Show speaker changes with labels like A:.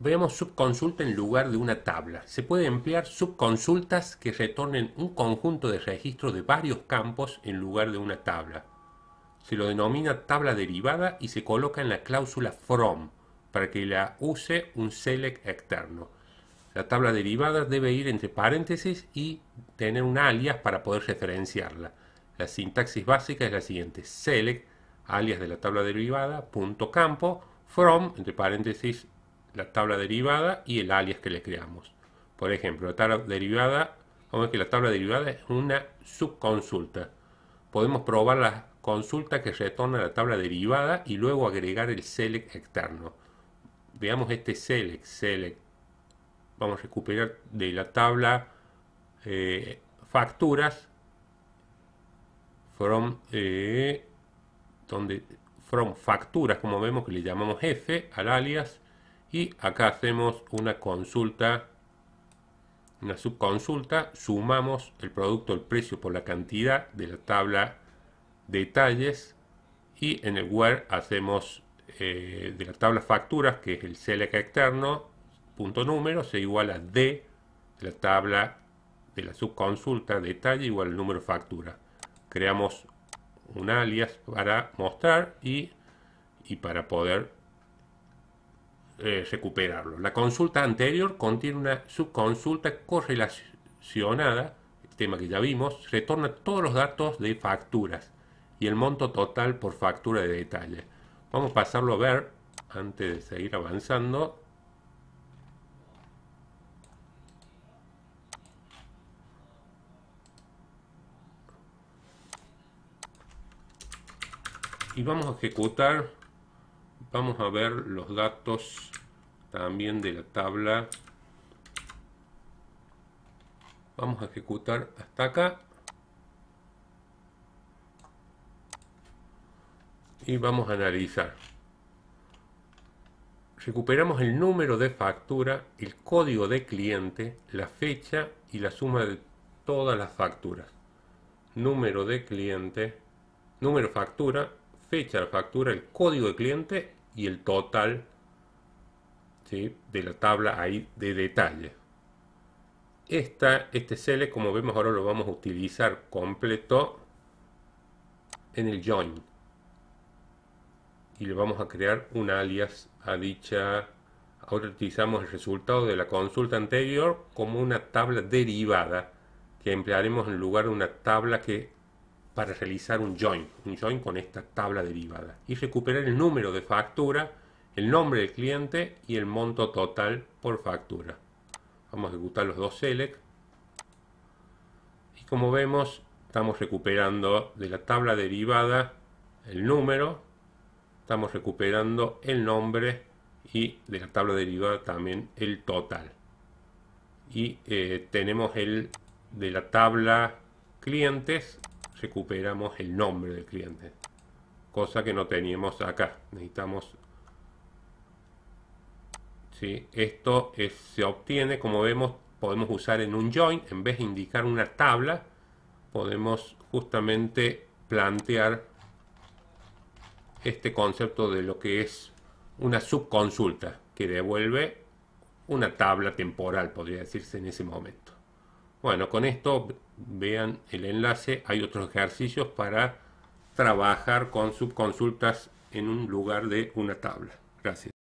A: Veamos subconsulta en lugar de una tabla. Se puede emplear subconsultas que retornen un conjunto de registros de varios campos en lugar de una tabla. Se lo denomina tabla derivada y se coloca en la cláusula from para que la use un select externo. La tabla derivada debe ir entre paréntesis y tener un alias para poder referenciarla. La sintaxis básica es la siguiente: select alias de la tabla derivada punto campo from entre paréntesis la tabla derivada y el alias que le creamos. Por ejemplo, la tabla derivada, vamos a que la tabla derivada es una subconsulta. Podemos probar la consulta que retorna la tabla derivada y luego agregar el select externo. Veamos este select, select. Vamos a recuperar de la tabla eh, facturas from eh, donde from facturas como vemos que le llamamos f al alias y acá hacemos una consulta una subconsulta sumamos el producto el precio por la cantidad de la tabla detalles y en el where hacemos eh, de la tabla facturas que es el select externo punto número se iguala a d de la tabla de la subconsulta detalle igual al número factura creamos un alias para mostrar y, y para poder eh, recuperarlo. La consulta anterior contiene una subconsulta correlacionada, el tema que ya vimos, retorna todos los datos de facturas y el monto total por factura de detalle. Vamos a pasarlo a ver antes de seguir avanzando. Y vamos a ejecutar vamos a ver los datos también de la tabla vamos a ejecutar hasta acá y vamos a analizar recuperamos el número de factura el código de cliente la fecha y la suma de todas las facturas número de cliente número factura fecha de factura el código de cliente y el total de la tabla ahí de detalle. Esta, este select, como vemos ahora, lo vamos a utilizar completo en el join. Y le vamos a crear un alias a dicha... Ahora utilizamos el resultado de la consulta anterior como una tabla derivada que emplearemos en lugar de una tabla que para realizar un join, un join con esta tabla derivada y recuperar el número de factura, el nombre del cliente y el monto total por factura. Vamos a ejecutar los dos select y como vemos estamos recuperando de la tabla derivada el número, estamos recuperando el nombre y de la tabla derivada también el total. Y eh, tenemos el de la tabla clientes recuperamos el nombre del cliente. Cosa que no teníamos acá. Necesitamos... si Esto se obtiene, como vemos, podemos usar en un join. En vez de indicar una tabla, podemos justamente plantear este concepto de lo que es una subconsulta que devuelve una tabla temporal, podría decirse en ese momento. Bueno, con esto vean el enlace. Hay otros ejercicios para trabajar con subconsultas en un lugar de una tabla. Gracias.